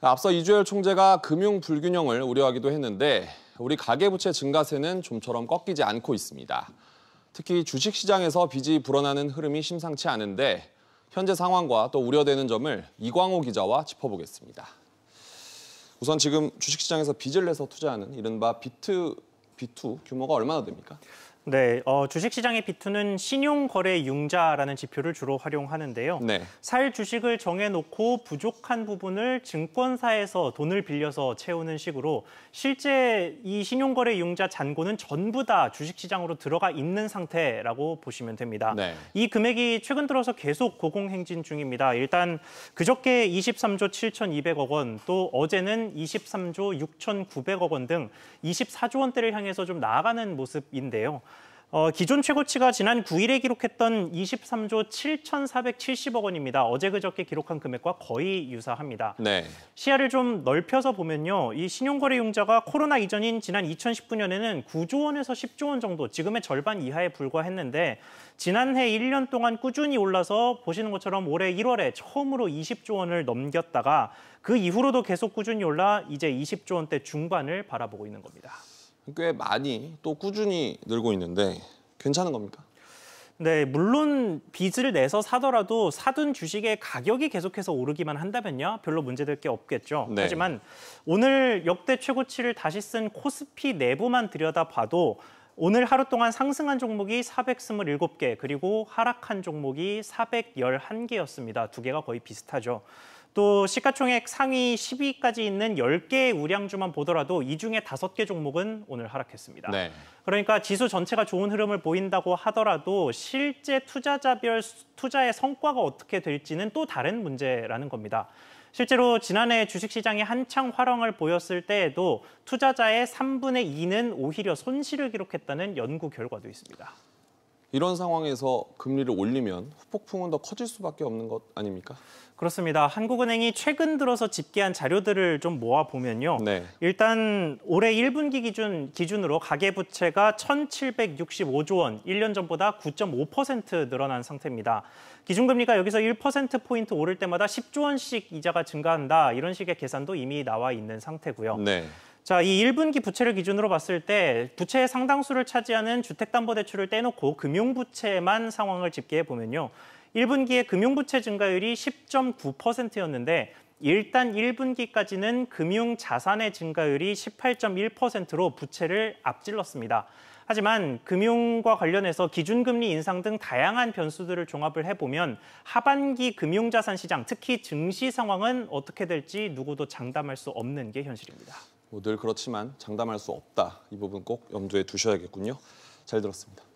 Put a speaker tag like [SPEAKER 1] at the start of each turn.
[SPEAKER 1] 앞서 이주열 총재가 금융 불균형을 우려하기도 했는데 우리 가계부채 증가세는 좀처럼 꺾이지 않고 있습니다. 특히 주식시장에서 빚이 불어나는 흐름이 심상치 않은데 현재 상황과 또 우려되는 점을 이광호 기자와 짚어보겠습니다. 우선 지금 주식시장에서 빚을 내서 투자하는 이른바
[SPEAKER 2] 비트 B2 규모가 얼마나 됩니까? 네, 어, 주식시장의 비투는 신용거래융자라는 지표를 주로 활용하는데요. 네. 살 주식을 정해놓고 부족한 부분을 증권사에서 돈을 빌려서 채우는 식으로 실제 이 신용거래융자 잔고는 전부 다 주식시장으로 들어가 있는 상태라고 보시면 됩니다. 네. 이 금액이 최근 들어서 계속 고공행진 중입니다. 일단 그저께 23조 7,200억 원, 또 어제는 23조 6,900억 원 등 24조 원대를 향해서 좀 나아가는 모습인데요. 어, 기존 최고치가 지난 9일에 기록했던 23조 7,470억 원입니다. 어제 그저께 기록한 금액과 거의 유사합니다. 네. 시야를 좀 넓혀서 보면요. 이신용거래용자가 코로나 이전인 지난 2019년에는 9조 원에서 10조 원 정도, 지금의 절반 이하에 불과했는데 지난해 1년 동안 꾸준히 올라서 보시는 것처럼 올해 1월에 처음으로 20조 원을 넘겼다가 그 이후로도 계속 꾸준히 올라 이제 20조 원대 중반을 바라보고 있는 겁니다. 꽤 많이 또 꾸준히 늘고 있는데 괜찮은 겁니까? 네, 물론 빚을 내서 사더라도 사둔 주식의 가격이 계속해서 오르기만 한다면요. 별로 문제될 게 없겠죠. 네. 하지만 오늘 역대 최고치를 다시 쓴 코스피 내부만 들여다봐도 오늘 하루 동안 상승한 종목이 427개, 그리고 하락한 종목이 411개였습니다. 두 개가 거의 비슷하죠. 또 시가총액 상위 10위까지 있는 10개의 우량주만 보더라도 이 중에 5개 종목은 오늘 하락했습니다. 네. 그러니까 지수 전체가 좋은 흐름을 보인다고 하더라도 실제 투자자별 투자의 성과가 어떻게 될지는 또 다른 문제라는 겁니다. 실제로 지난해 주식시장이 한창 화랑을 보였을 때에도 투자자의 3분의 2는 오히려 손실을 기록했다는 연구 결과도 있습니다. 이런 상황에서 금리를 올리면 후폭풍은 더 커질 수밖에 없는 것 아닙니까? 그렇습니다. 한국은행이 최근 들어서 집계한 자료들을 좀 모아 보면요. 네. 일단 올해 1분기 기준 기준으로 가계 부채가 1,765조 원, 1년 전보다 9.5% 늘어난 상태입니다. 기준금리가 여기서 1% 포인트 오를 때마다 10조 원씩 이자가 증가한다. 이런 식의 계산도 이미 나와 있는 상태고요. 네. 자, 이 1분기 부채를 기준으로 봤을 때 부채의 상당수를 차지하는 주택담보대출을 떼놓고 금융부채만 상황을 집계해 보면요. 1분기에 금융부채 증가율이 10.9%였는데 일단 1분기까지는 금융자산의 증가율이 18.1%로 부채를 앞질렀습니다. 하지만 금융과 관련해서 기준금리 인상 등 다양한 변수들을 종합을 해보면 하반기 금융자산 시장, 특히 증시 상황은 어떻게 될지 누구도 장담할 수 없는 게 현실입니다.
[SPEAKER 1] 뭐늘 그렇지만 장담할 수 없다. 이 부분 꼭 염두에 두셔야겠군요. 잘 들었습니다.